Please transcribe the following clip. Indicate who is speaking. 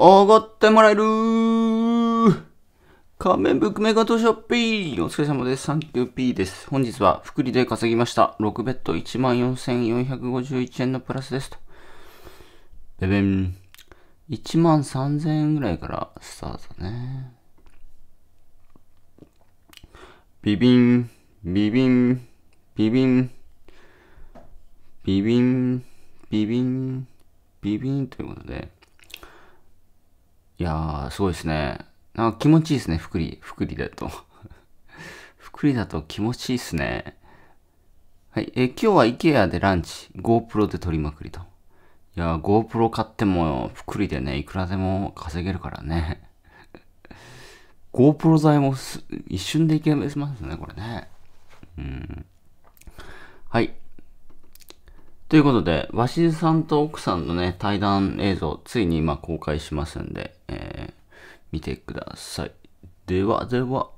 Speaker 1: 上がってもらえる仮面ブックメガトショッピーお疲れ様です。サンキューピーです。本日は福利で稼ぎました。6ベッド14,451円のプラスですと。べべん。13,000円ぐらいからスタートね。ビビン、ビビン、ビビン、ビビン、ビビン、ビビンということで。いやー、すごいですね。なんか気持ちいいですね、り、利。く利だと。く 利だと気持ちいいですね。はい。え今日は IKEA でランチ。GoPro で撮りまくりと。いやー、GoPro 買っても、く利でね、いくらでも稼げるからね。GoPro 剤も一瞬でいけますね、これね。うん。はい。ということで、鷲津さんと奥さんのね、対談映像、ついに今公開しますんで、見てください。ではでは。